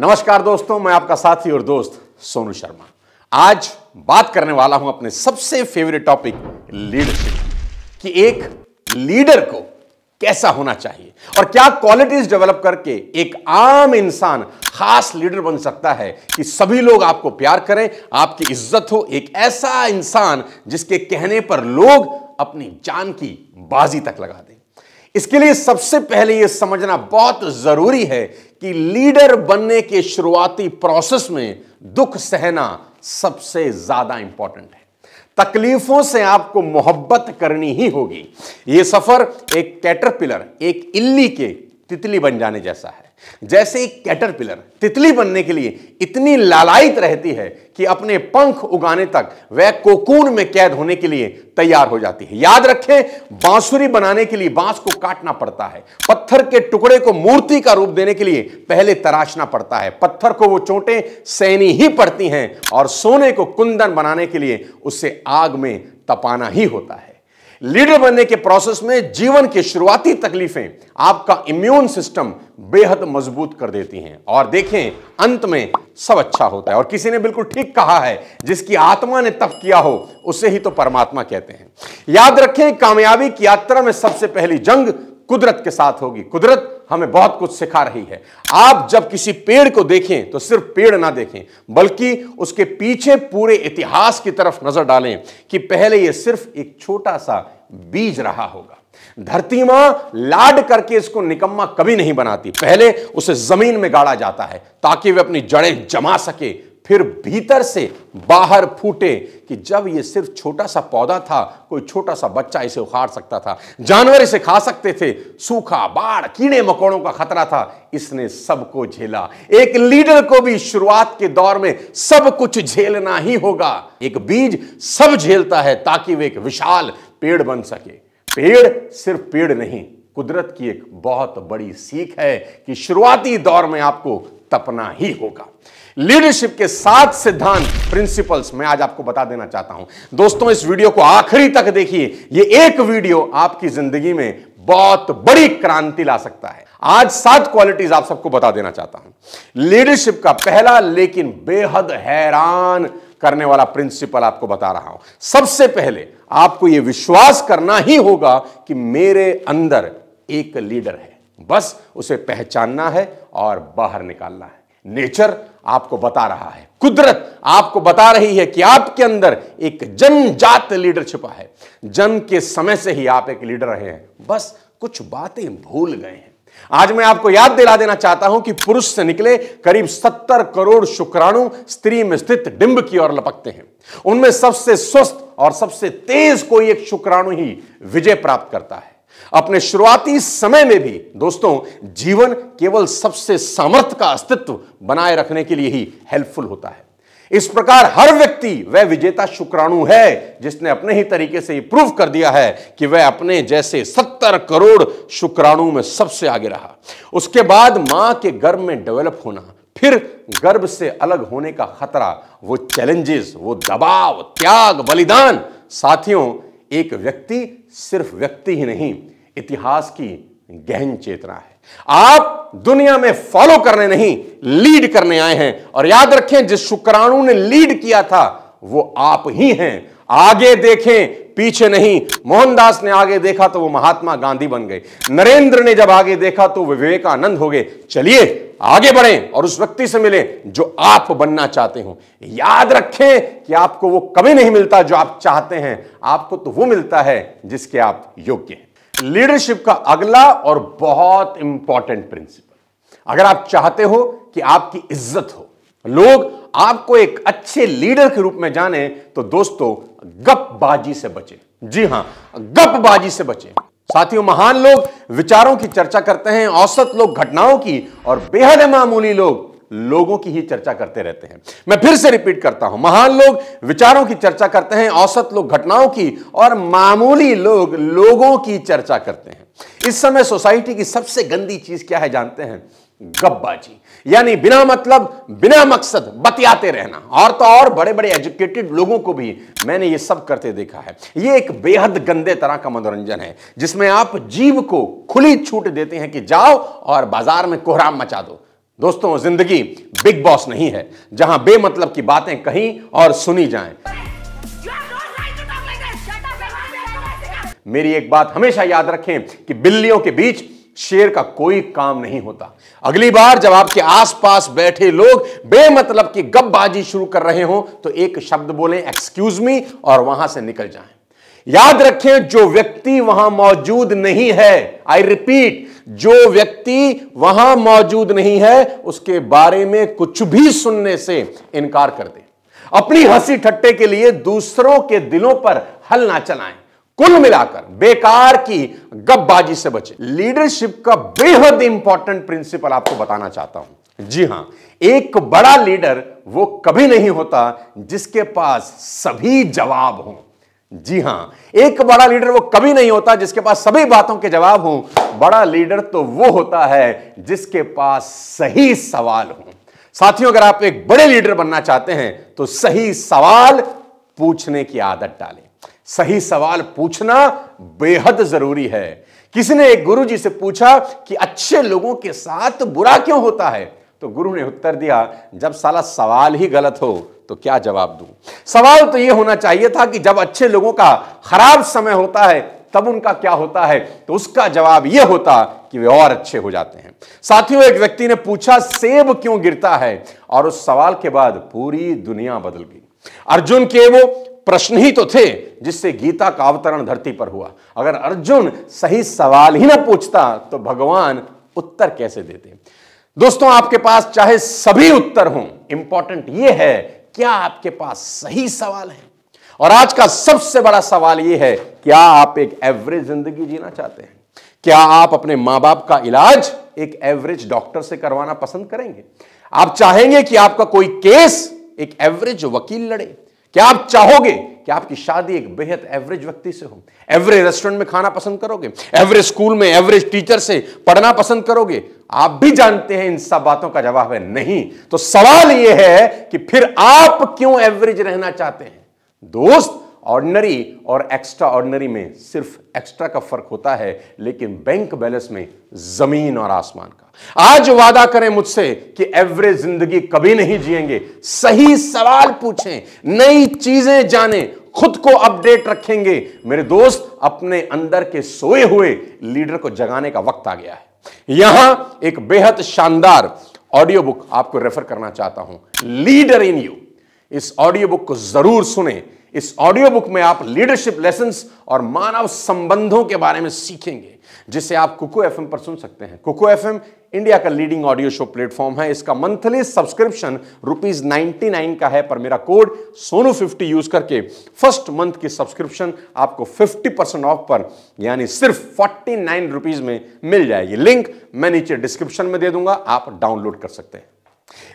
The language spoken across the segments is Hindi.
नमस्कार दोस्तों मैं आपका साथी और दोस्त सोनू शर्मा आज बात करने वाला हूं अपने सबसे फेवरेट टॉपिक लीडरशिप कि एक लीडर को कैसा होना चाहिए और क्या क्वालिटीज डेवलप करके एक आम इंसान खास लीडर बन सकता है कि सभी लोग आपको प्यार करें आपकी इज्जत हो एक ऐसा इंसान जिसके कहने पर लोग अपनी जान की बाजी तक लगा दें इसके लिए सबसे पहले यह समझना बहुत जरूरी है कि लीडर बनने के शुरुआती प्रोसेस में दुख सहना सबसे ज्यादा इंपॉर्टेंट है तकलीफों से आपको मोहब्बत करनी ही होगी यह सफर एक कैटरपिलर एक इल्ली के तितली बन जाने जैसा है जैसे एक कैटरपिलर तितली बनने के लिए इतनी लालायित रहती है कि अपने पंख उगाने तक वह कोकून में कैद होने के लिए तैयार हो जाती है याद रखें बांसुरी बनाने के लिए बांस को काटना पड़ता है पत्थर के टुकड़े को मूर्ति का रूप देने के लिए पहले तराशना पड़ता है पत्थर को वो चोटें सैनी ही पड़ती हैं और सोने को कुंदन बनाने के लिए उससे आग में तपाना ही होता है लीडर बनने के प्रोसेस में जीवन की शुरुआती तकलीफें आपका इम्यून सिस्टम बेहद मजबूत कर देती हैं और देखें अंत में सब अच्छा होता है और किसी ने बिल्कुल ठीक कहा है जिसकी आत्मा ने तप किया हो उसे ही तो परमात्मा कहते हैं याद रखें कामयाबी की यात्रा में सबसे पहली जंग कुदरत के साथ होगी कुदरत हमें बहुत कुछ सिखा रही है आप जब किसी पेड़ को देखें तो सिर्फ पेड़ ना देखें बल्कि उसके पीछे पूरे इतिहास की तरफ नजर डालें कि पहले यह सिर्फ एक छोटा सा बीज रहा होगा धरती मां लाड करके इसको निकम्मा कभी नहीं बनाती पहले उसे जमीन में गाड़ा जाता है ताकि वे अपनी जड़ें जमा सके फिर भीतर से बाहर फूटे कि जब ये सिर्फ छोटा सा पौधा था कोई छोटा सा बच्चा इसे उखाड़ सकता था जानवर इसे खा सकते थे सूखा बाढ़ कीड़े मकोड़ों का खतरा था इसने सबको झेला एक लीडर को भी शुरुआत के दौर में सब कुछ झेलना ही होगा एक बीज सब झेलता है ताकि वे एक विशाल पेड़ बन सके पेड़ सिर्फ पेड़ नहीं कुदरत की एक बहुत बड़ी सीख है कि शुरुआती दौर में आपको तपना ही होगा लीडरशिप के सात सिद्धांत प्रिंसिपल्स मैं आज आपको बता देना चाहता हूं दोस्तों इस वीडियो को आखिरी तक देखिए ये एक वीडियो आपकी जिंदगी में बहुत बड़ी क्रांति ला सकता है आज सात क्वालिटीज आप सबको बता देना चाहता हूं लीडरशिप का पहला लेकिन बेहद हैरान करने वाला प्रिंसिपल आपको बता रहा हूं सबसे पहले आपको यह विश्वास करना ही होगा कि मेरे अंदर एक लीडर है बस उसे पहचानना है और बाहर निकालना है नेचर आपको बता रहा है कुदरत आपको बता रही है कि आपके अंदर एक जनजात लीडर छिपा है जन्म के समय से ही आप एक लीडर रहे हैं बस कुछ बातें भूल गए हैं आज मैं आपको याद दिला देना चाहता हूं कि पुरुष से निकले करीब सत्तर करोड़ शुक्राणु स्त्री में स्थित डिंब की ओर लपकते हैं उनमें सबसे स्वस्थ और सबसे तेज कोई एक शुक्राणु ही विजय प्राप्त करता है अपने शुरुआती समय में भी दोस्तों जीवन केवल सबसे सामर्थ्य का अस्तित्व बनाए रखने के लिए ही हेल्पफुल होता है इस प्रकार हर व्यक्ति वह विजेता शुक्राणु है जिसने अपने ही तरीके से प्रूव कर दिया है कि वह अपने जैसे सत्तर करोड़ शुक्राणु में सबसे आगे रहा उसके बाद मां के गर्भ में डेवलप होना फिर गर्भ से अलग होने का खतरा वो चैलेंजेस वो दबाव त्याग बलिदान साथियों एक व्यक्ति सिर्फ व्यक्ति ही नहीं इतिहास की गहन चेतना है आप दुनिया में फॉलो करने नहीं लीड करने आए हैं और याद रखें जिस शुक्राणु ने लीड किया था वो आप ही हैं आगे देखें पीछे नहीं मोहनदास ने आगे देखा तो वो महात्मा गांधी बन गए नरेंद्र ने जब आगे देखा तो विवेकानंद हो गए चलिए आगे बढ़ें और उस व्यक्ति से मिलें जो आप बनना चाहते हो याद रखें कि आपको वो कभी नहीं मिलता जो आप चाहते हैं आपको तो वो मिलता है जिसके आप योग्य हैं लीडरशिप का अगला और बहुत इंपॉर्टेंट प्रिंसिपल अगर आप चाहते हो कि आपकी इज्जत हो लोग आपको एक अच्छे लीडर के रूप में जाने तो दोस्तों गपबाजी से बचे जी हां गपबाजी से बचे साथियों महान लोग विचारों की चर्चा करते हैं औसत लोग घटनाओं की और बेहद मामूली लोग लोगों की ही चर्चा करते रहते हैं मैं फिर से रिपीट करता हूं महान लोग विचारों की चर्चा करते हैं औसत लोग घटनाओं की और मामूली लोग लोगों की चर्चा करते हैं इस समय सोसाइटी की सबसे गंदी चीज क्या है जानते हैं गब्बाजी यानी बिना मतलब बिना मकसद बतियाते रहना और तो और बड़े बड़े एजुकेटेड लोगों को भी मैंने ये सब करते देखा है ये एक बेहद गंदे तरह का मनोरंजन है जिसमें आप जीव को खुली छूट देते हैं कि जाओ और बाजार में कोहराम मचा दो दोस्तों जिंदगी बिग बॉस नहीं है जहां बेमतलब की बातें कहीं और सुनी जाएं। मेरी एक बात हमेशा याद रखें कि बिल्लियों के बीच शेर का कोई काम नहीं होता अगली बार जब आपके आसपास बैठे लोग बेमतलब की गपबाजी शुरू कर रहे हो तो एक शब्द बोलें एक्सक्यूज मी और वहां से निकल जाएं। याद रखें जो व्यक्ति वहां मौजूद नहीं है आई रिपीट जो व्यक्ति वहां मौजूद नहीं है उसके बारे में कुछ भी सुनने से इनकार कर दे अपनी हंसी ठट्टे के लिए दूसरों के दिलों पर हल ना चलाएं कुल मिलाकर बेकार की गपबाजी से बचे लीडरशिप का बेहद इंपॉर्टेंट प्रिंसिपल आपको बताना चाहता हूं जी हां एक बड़ा लीडर वो कभी नहीं होता जिसके पास सभी जवाब हों जी हां एक बड़ा लीडर वो कभी नहीं होता जिसके पास सभी बातों के जवाब हों बड़ा लीडर तो वो होता है जिसके पास सही सवाल हों साथियों अगर आप एक बड़े लीडर बनना चाहते हैं तो सही सवाल पूछने की आदत डालें सही सवाल पूछना बेहद जरूरी है किसी ने एक गुरुजी से पूछा कि अच्छे लोगों के साथ बुरा क्यों होता है तो गुरु ने उत्तर दिया जब साला सवाल ही गलत हो तो क्या जवाब दूं सवाल तो यह होना चाहिए था कि जब अच्छे लोगों का खराब समय होता है तब उनका क्या होता है तो उसका जवाब यह होता कि वे और अच्छे हो जाते हैं साथियों एक व्यक्ति ने पूछा सेब क्यों गिरता है और उस सवाल के बाद पूरी दुनिया बदल गई अर्जुन के वो प्रश्न ही तो थे जिससे गीता का अवतरण धरती पर हुआ अगर अर्जुन सही सवाल ही ना पूछता तो भगवान उत्तर कैसे देते दोस्तों आपके पास चाहे सभी उत्तर हों इंपॉर्टेंट यह है क्या आपके पास सही सवाल है और आज का सबसे बड़ा सवाल यह है क्या आप एक एवरेज जिंदगी जीना चाहते हैं क्या आप अपने मां बाप का इलाज एक एवरेज डॉक्टर से करवाना पसंद करेंगे आप चाहेंगे कि आपका कोई केस एक एवरेज वकील लड़े क्या आप चाहोगे कि आपकी शादी एक बेहद एवरेज व्यक्ति से हो एवरेज रेस्टोरेंट में खाना पसंद करोगे एवरेज स्कूल में एवरेज टीचर से पढ़ना पसंद करोगे आप भी जानते हैं इन सब बातों का जवाब है नहीं तो सवाल यह है कि फिर आप क्यों एवरेज रहना चाहते हैं दोस्त ऑर्डनरी और एक्स्ट्रा ऑर्डनरी में सिर्फ एक्स्ट्रा का फर्क होता है लेकिन बैंक बैलेंस में जमीन और आसमान का आज वादा करें मुझसे कि एवरेज जिंदगी कभी नहीं जिएंगे सही सवाल पूछें नई चीजें जाने खुद को अपडेट रखेंगे मेरे दोस्त अपने अंदर के सोए हुए लीडर को जगाने का वक्त आ गया है यहां एक बेहद शानदार ऑडियो बुक आपको रेफर करना चाहता हूं लीडर इन यू इस ऑडियो बुक को जरूर सुने इस ऑडियो बुक में आप लीडरशिप लेसन और मानव संबंधों के बारे में सीखेंगे जिसे आप कुको एफ पर सुन सकते हैं कुको एफ इंडिया का लीडिंग ऑडियो शो प्लेटफॉर्म है इसका मंथली सब्सक्रिप्शन रुपीज नाइन का है पर मेरा कोड सोनू फिफ्टी यूज करके फर्स्ट मंथ की सब्सक्रिप्शन आपको 50 परसेंट ऑफ पर यानी सिर्फ नाइन रुपीज में मिल जाएगी लिंक मैं नीचे डिस्क्रिप्शन में दे दूंगा आप डाउनलोड कर सकते हैं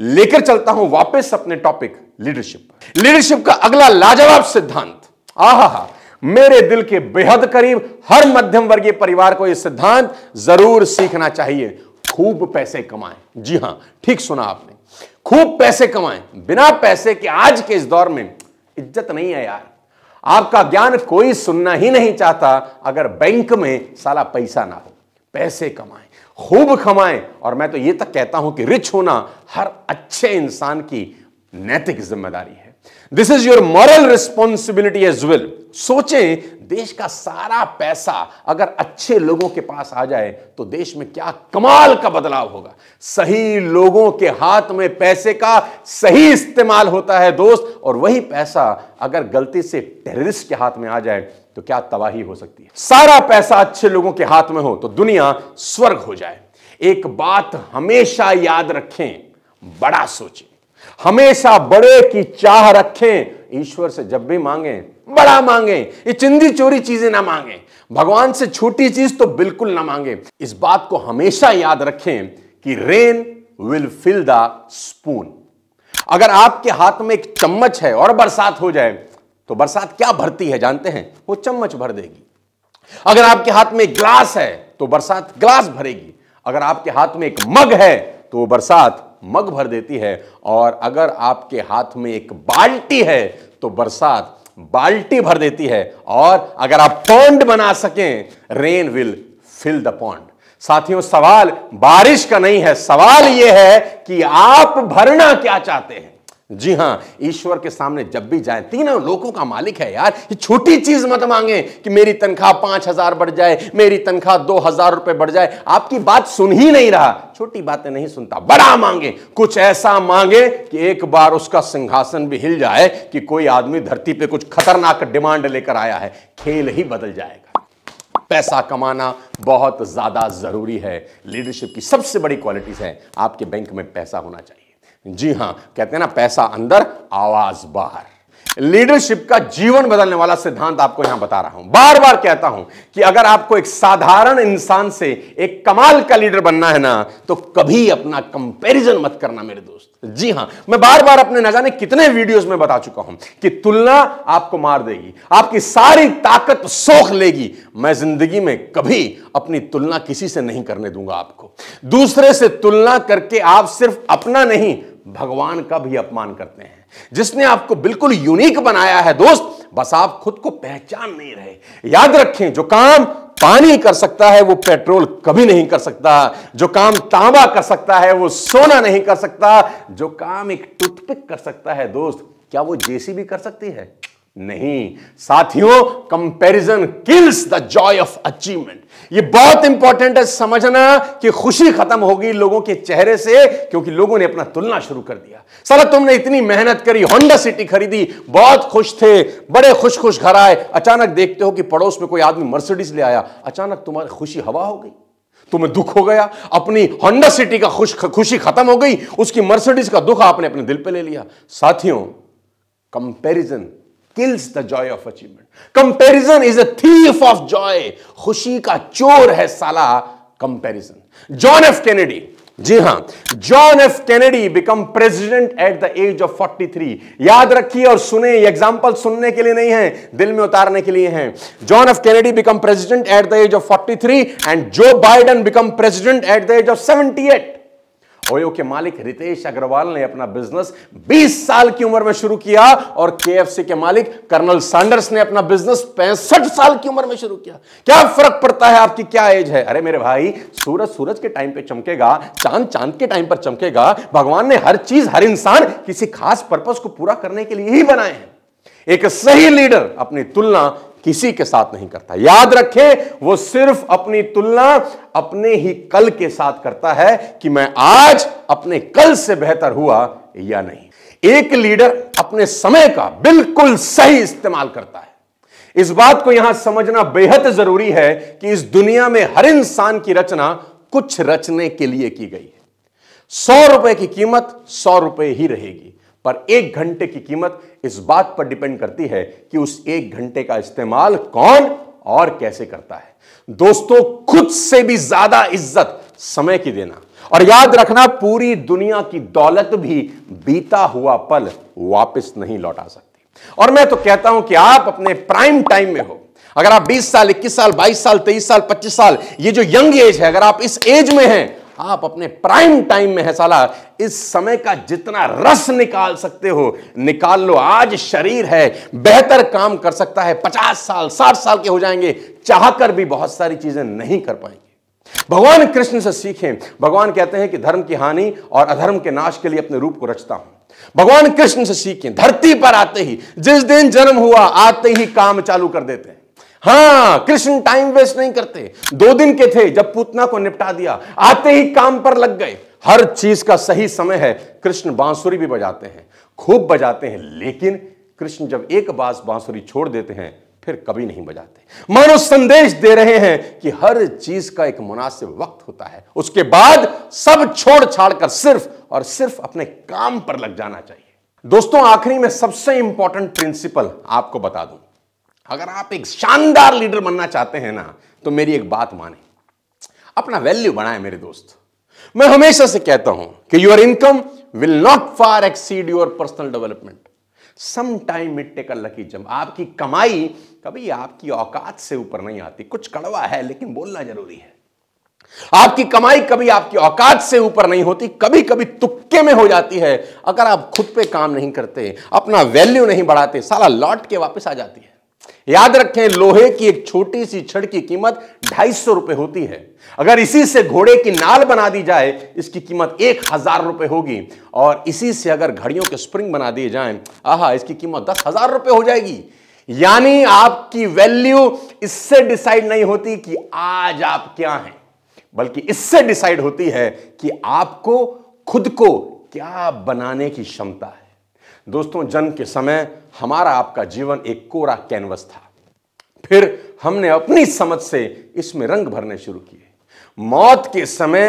लेकर चलता हूं वापस अपने टॉपिक लीडरशिप लीडरशिप का अगला लाजवाब सिद्धांत आहा मेरे दिल के बेहद करीब हर मध्यम वर्गीय परिवार को यह सिद्धांत जरूर सीखना चाहिए खूब पैसे कमाएं जी हां ठीक सुना आपने खूब पैसे कमाएं बिना पैसे के आज के इस दौर में इज्जत नहीं है यार आपका ज्ञान कोई सुनना ही नहीं चाहता अगर बैंक में साला पैसा ना हो पैसे कमाएं खूब कमाएं और मैं तो ये तक कहता हूं कि रिच होना हर अच्छे इंसान की नैतिक जिम्मेदारी है this is your moral responsibility as well सोचें देश का सारा पैसा अगर अच्छे लोगों के पास आ जाए तो देश में क्या कमाल का बदलाव होगा सही लोगों के हाथ में पैसे का सही इस्तेमाल होता है दोस्त और वही पैसा अगर गलती से टेररिस्ट के हाथ में आ जाए तो क्या तबाही हो सकती है सारा पैसा अच्छे लोगों के हाथ में हो तो दुनिया स्वर्ग हो जाए एक बात हमेशा याद रखें बड़ा सोचें हमेशा बड़े की चाह रखें ईश्वर से जब भी मांगें बड़ा मांगे ये चिंदी चोरी चीजें ना मांगे भगवान से छोटी चीज तो बिल्कुल ना मांगे इस बात को हमेशा याद रखें कि rain will fill the spoon अगर आपके हाथ में एक चम्मच है और बरसात हो जाए तो बरसात क्या भरती है जानते हैं वो चम्मच भर देगी अगर आपके हाथ में ग्लास है तो बरसात ग्लास भरेगी अगर आपके हाथ में एक मग है तो वो बरसात मग भर देती है और अगर आपके हाथ में एक बाल्टी है तो बरसात बाल्टी भर देती है और अगर आप पॉन्ड बना सकें rain will fill the pond साथियों सवाल बारिश का नहीं है सवाल यह है कि आप भरना क्या चाहते हैं जी हाँ ईश्वर के सामने जब भी जाए तीनों लोगों का मालिक है यार ये छोटी चीज मत मांगे कि मेरी तनख्वाह पांच हजार बढ़ जाए मेरी तनख्वाह दो हजार रुपए बढ़ जाए आपकी बात सुन ही नहीं रहा छोटी बातें नहीं सुनता बड़ा मांगे कुछ ऐसा मांगे कि एक बार उसका सिंहासन भी हिल जाए कि कोई आदमी धरती पर कुछ खतरनाक डिमांड लेकर आया है खेल ही बदल जाएगा पैसा कमाना बहुत ज्यादा जरूरी है लीडरशिप की सबसे बड़ी क्वालिटीज है आपके बैंक में पैसा होना चाहिए जी हां कहते हैं ना पैसा अंदर आवाज बाहर लीडरशिप का जीवन बदलने वाला सिद्धांत आपको यहां बता रहा हूं बार बार कहता हूं कि अगर आपको एक साधारण इंसान से एक कमाल का लीडर बनना है ना तो कभी अपना कंपैरिजन मत करना मेरे दोस्त जी हां मैं बार बार अपने न जाने कितने वीडियोस में बता चुका हूं कि तुलना आपको मार देगी आपकी सारी ताकत सोख लेगी मैं जिंदगी में कभी अपनी तुलना किसी से नहीं करने दूंगा आपको दूसरे से तुलना करके आप सिर्फ अपना नहीं भगवान का भी अपमान करते हैं जिसने आपको बिल्कुल यूनिक बनाया है दोस्त बस आप खुद को पहचान नहीं रहे याद रखें जो काम पानी कर सकता है वो पेट्रोल कभी नहीं कर सकता जो काम तांबा कर सकता है वो सोना नहीं कर सकता जो काम एक टूथपिक कर सकता है दोस्त क्या वो जेसी भी कर सकती है नहीं साथियों comparison kills the joy of achievement ये बहुत इंपॉर्टेंट है समझना कि खुशी खत्म होगी लोगों के चेहरे से क्योंकि लोगों ने अपना तुलना शुरू कर दिया सर तुमने इतनी मेहनत करी होंडा सिटी खरीदी बहुत खुश थे बड़े खुश खुश घर आए अचानक देखते हो कि पड़ोस में कोई आदमी मर्सिडीज ले आया अचानक तुम्हारी खुशी हवा हो गई तुम्हें दुख हो गया अपनी होंडा सिटी का खुश खुशी खत्म हो गई उसकी मर्सिडीज का दुख आपने अपने दिल पे ले लिया साथियों comparison kills the joy of achievement comparison is a thief of joy खुशी का चोर है साला कंपेरिजन जॉन एफ कैनेडी जी हां John F Kennedy become president at the age of 43 याद रखिए और सुने एग्जाम्पल सुनने के लिए नहीं है दिल में उतारने के लिए है John F Kennedy become president at the age of 43 and Joe Biden become president at the age of 78 OYO के मालिक रितेश अग्रवाल ने अपना बिजनेस 20 साल की उम्र में शुरू किया और के के मालिक कर्नल सैंडर्स ने अपना बिजनेस पैंसठ साल की उम्र में शुरू किया क्या फर्क पड़ता है आपकी क्या एज है अरे मेरे भाई सूरज सूरज के टाइम पे चमकेगा चांद चांद के टाइम पर चमकेगा भगवान ने हर चीज हर इंसान किसी खास पर्पज को पूरा करने के लिए ही बनाए हैं एक सही लीडर अपनी तुलना किसी के साथ नहीं करता याद रखें वो सिर्फ अपनी तुलना अपने ही कल के साथ करता है कि मैं आज अपने कल से बेहतर हुआ या नहीं एक लीडर अपने समय का बिल्कुल सही इस्तेमाल करता है इस बात को यहां समझना बेहद जरूरी है कि इस दुनिया में हर इंसान की रचना कुछ रचने के लिए की गई है सौ रुपए की कीमत सौ रुपए ही रहेगी पर एक घंटे की कीमत इस बात पर डिपेंड करती है कि उस एक घंटे का इस्तेमाल कौन और कैसे करता है दोस्तों खुद से भी ज्यादा इज्जत समय की देना और याद रखना पूरी दुनिया की दौलत भी बीता हुआ पल वापस नहीं लौटा सकती और मैं तो कहता हूं कि आप अपने प्राइम टाइम में हो अगर आप 20 साल 21 साल 22 साल 23 साल 25 साल ये जो यंग एज है अगर आप इस एज में हैं आप अपने प्राइम टाइम में है साला इस समय का जितना रस निकाल सकते हो निकाल लो आज शरीर है बेहतर काम कर सकता है पचास साल साठ साल के हो जाएंगे चाहकर भी बहुत सारी चीजें नहीं कर पाएंगे भगवान कृष्ण से सीखें भगवान कहते हैं कि धर्म की हानि और अधर्म के नाश के लिए अपने रूप को रचता हूं भगवान कृष्ण से सीखें धरती पर आते ही जिस दिन जन्म हुआ आते ही काम चालू कर देते हैं हाँ कृष्ण टाइम वेस्ट नहीं करते दो दिन के थे जब पूतना को निपटा दिया आते ही काम पर लग गए हर चीज का सही समय है कृष्ण बांसुरी भी बजाते हैं खूब बजाते हैं लेकिन कृष्ण जब एक बास बांसुरी छोड़ देते हैं फिर कभी नहीं बजाते मानो संदेश दे रहे हैं कि हर चीज का एक मुनासिब वक्त होता है उसके बाद सब छोड़ छाड़ कर सिर्फ और सिर्फ अपने काम पर लग जाना चाहिए दोस्तों आखिरी में सबसे इंपॉर्टेंट प्रिंसिपल आपको बता दूं अगर आप एक शानदार लीडर बनना चाहते हैं ना तो मेरी एक बात माने अपना वैल्यू बनाए मेरे दोस्त मैं हमेशा से कहता हूं कि your income will not far exceed your personal development some time it take a lucky jump आपकी कमाई कभी आपकी औकात से ऊपर नहीं आती कुछ कड़वा है लेकिन बोलना जरूरी है आपकी कमाई कभी आपकी औकात से ऊपर नहीं होती कभी कभी तुक्के में हो जाती है अगर आप खुद पे काम नहीं करते अपना वैल्यू नहीं बढ़ाते सारा लौट के वापस आ जाती याद रखें लोहे की एक छोटी सी छड़ की कीमत ढाई सौ रुपए होती है अगर इसी से घोड़े की नाल बना दी जाए इसकी कीमत एक हजार रुपए होगी और इसी से अगर घड़ियों के स्प्रिंग बना दिए जाएं आहा इसकी कीमत दस हजार रुपए हो जाएगी यानी आपकी वैल्यू इससे डिसाइड नहीं होती कि आज आप क्या हैं बल्कि इससे डिसाइड होती है कि आपको खुद को क्या बनाने की क्षमता है दोस्तों जन्म के समय हमारा आपका जीवन एक कोरा कैनवस था फिर हमने अपनी समझ से इसमें रंग भरने शुरू किए मौत के समय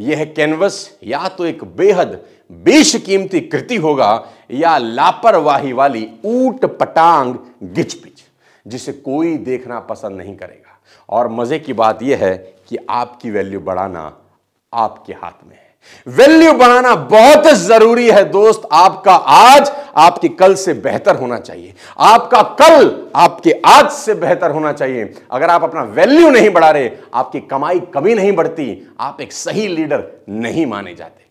यह कैनवस या तो एक बेहद बेशकीमती कृति होगा या लापरवाही वाली ऊट पटांग गिचपिच जिसे कोई देखना पसंद नहीं करेगा और मज़े की बात यह है कि आपकी वैल्यू बढ़ाना आपके हाथ में है वैल्यू बढ़ाना बहुत जरूरी है दोस्त आपका आज आपके कल से बेहतर होना चाहिए आपका कल आपके आज से बेहतर होना चाहिए अगर आप अपना वैल्यू नहीं बढ़ा रहे आपकी कमाई कभी नहीं बढ़ती आप एक सही लीडर नहीं माने जाते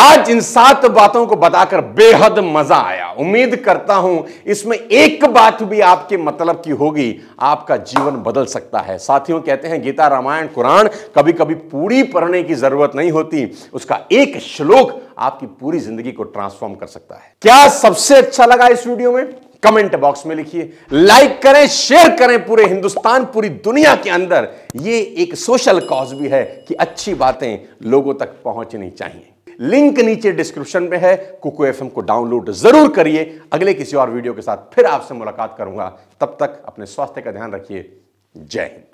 आज इन सात बातों को बताकर बेहद मजा आया उम्मीद करता हूं इसमें एक बात भी आपके मतलब की होगी आपका जीवन बदल सकता है साथियों कहते हैं गीता रामायण कुरान कभी कभी पूरी पढ़ने की जरूरत नहीं होती उसका एक श्लोक आपकी पूरी जिंदगी को ट्रांसफॉर्म कर सकता है क्या सबसे अच्छा लगा इस वीडियो में कमेंट बॉक्स में लिखिए लाइक करें शेयर करें पूरे हिंदुस्तान पूरी दुनिया के अंदर ये एक सोशल कॉज भी है कि अच्छी बातें लोगों तक पहुंचनी चाहिए लिंक नीचे डिस्क्रिप्शन में है कुको एफ को डाउनलोड जरूर करिए अगले किसी और वीडियो के साथ फिर आपसे मुलाकात करूंगा तब तक अपने स्वास्थ्य का ध्यान रखिए जय हिंद